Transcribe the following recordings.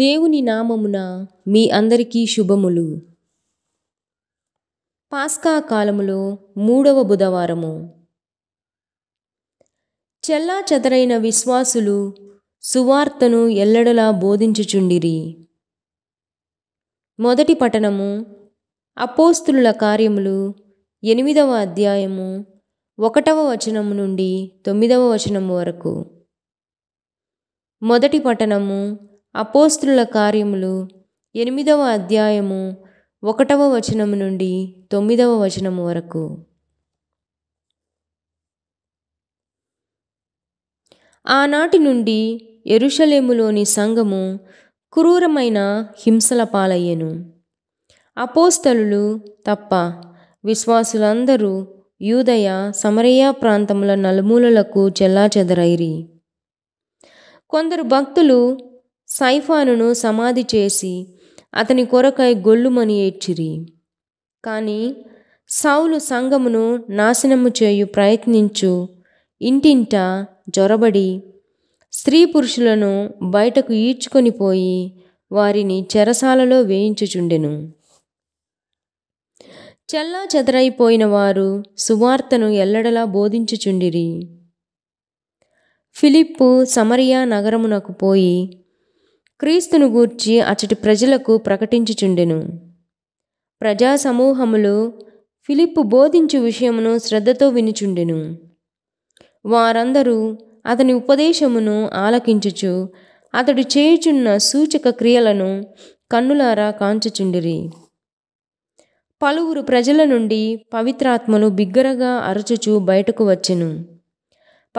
దేవుని నామమున మీ అందరికీ శుభములు పాస్కా కాలములో మూడవ బుధవారము చెల్లా చెదరైన విశ్వాసులు సువార్తను ఎల్లడలా బోధించుచుండిరి మొదటి పఠనము అపోస్తుల కార్యములు ఎనిమిదవ అధ్యాయము ఒకటవ వచనము నుండి తొమ్మిదవ వచనము వరకు మొదటి పఠనము అపోస్తుల కార్యములు ఎనిమిదవ అధ్యాయము ఒకటవ వచనము నుండి తొమ్మిదవ వచనము వరకు ఆనాటి నుండి ఎరుషలేములోని సంఘము క్రూరమైన హింసల పాలయ్యను అపోస్తలు తప్ప విశ్వాసులందరూ యూదయ సమరయ ప్రాంతముల నలుమూలలకు చెల్లాచెదరైరి కొందరు భక్తులు సైఫానును సమాధి చేసి అతని కొరకై గొల్లుమని ఏడ్చిరి కానీ సౌలు సంఘమును నాశనము చేయు ప్రయత్నించు ఇంటింట జొరబడి స్త్రీ పురుషులను బయటకు ఈడ్చుకొని పోయి వారిని చెరసాలలో వేయించుచుండెను చెల్లా చెదరైపోయిన వారు సువార్తను ఎల్లడలా బోధించుచుండిరి ఫిలిప్పు సమరియా నగరమునకు పోయి క్రీస్తును గూర్చి అచటి ప్రజలకు ప్రకటించుచుండెను ప్రజా సమూహములు ఫిలిప్పు బోధించు విషయమును శ్రద్ధతో వినిచుండెను వారందరూ అతని ఉపదేశమును ఆలకించుచు అతడు చేయుచున్న సూచక క్రియలను కన్నులారా కాంచుచుండిరి పలువురు ప్రజల నుండి పవిత్రాత్మలు బిగ్గరగా అరచుచు బయటకు వచ్చెను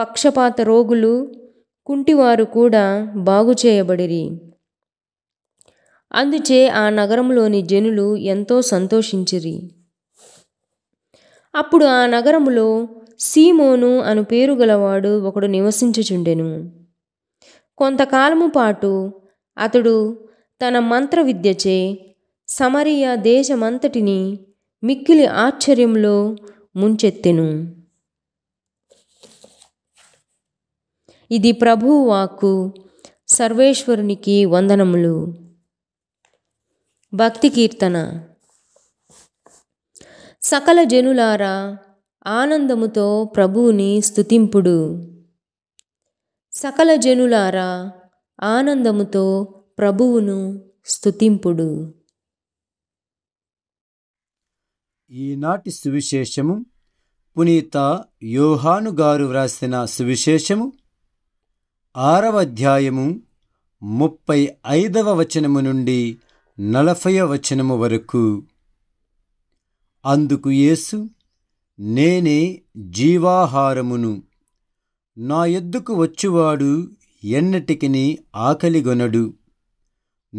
పక్షపాత రోగులు కుంటివారు కూడా బాగు చేయబడిరి అందుచే ఆ నగరంలోని జనులు ఎంతో సంతోషించిరి అప్పుడు ఆ నగరములో సీమోను అను పేరు గలవాడు ఒకడు నివసించుచుండెను కొంతకాలము పాటు అతడు తన మంత్ర విద్యచే సమరియా దేశమంతటిని మిక్కిలి ఆశ్చర్యంలో ముంచెత్తెను ఇది ప్రభువు వాక్కు సర్వేశ్వరునికి వందనములు భక్తి కీర్తన సకల జనులారా ఆనందముతో ప్రభువుని స్థుతింపుడు సకల జనులారా ఆనందముతో ప్రభువును స్థుతింపుడు ఈనాటి సువిశేషము పునీత యోహాను గారు వ్రాసిన సువిశేషము ఆరవ అధ్యాయము ముప్పై ఐదవ వచనము నుండి నలభై వచనము వరకు అందుకు యేసు నేనే జీవాహారమును నా ఎద్దుకు వచ్చువాడు ఎన్నటికిని ఆకలిగొనడు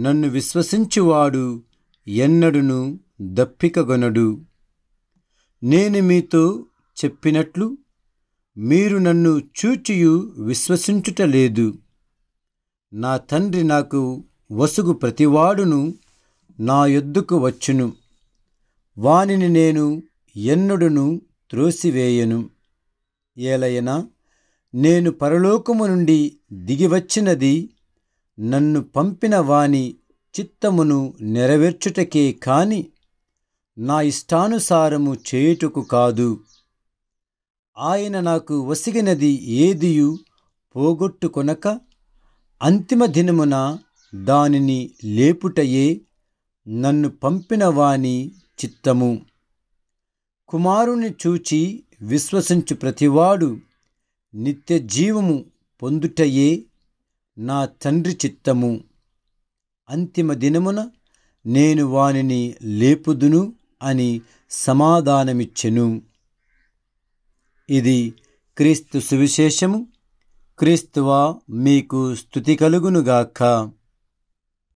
నన్ను విశ్వసించువాడు ఎన్నడును దప్పికగొనడు నేను మీతో చెప్పినట్లు మీరు నన్ను చూచియు విశ్వసించుటలేదు నా తండ్రి నాకు వసుగు ప్రతివాడును నా యొద్దుకు వచ్చును వానిని నేను ఎన్నుడును త్రోసివేయను ఏలయనా నేను పరలోకము నుండి దిగివచ్చినది నన్ను పంపిన వాని చిత్తమును నెరవేర్చుటకే కాని నా ఇష్టానుసారము చేయుటకు కాదు ఆయన నాకు వసిగినది ఏదియు పోగొట్టుకొనక అంతిమ దినమున దానిని లేపుటయే నన్ను పంపిన వాని చిత్తము కుమారుని చూచి విశ్వసించు ప్రతివాడు నిత్య జీవము పొందుటయే నా తండ్రి చిత్తము అంతిమ దినమున నేను వానిని లేపుదును అని సమాధానమిచ్చెను ఇది క్రీస్తు సువిశేషము క్రీస్తువా మీకు స్థుతి కలుగునుగాక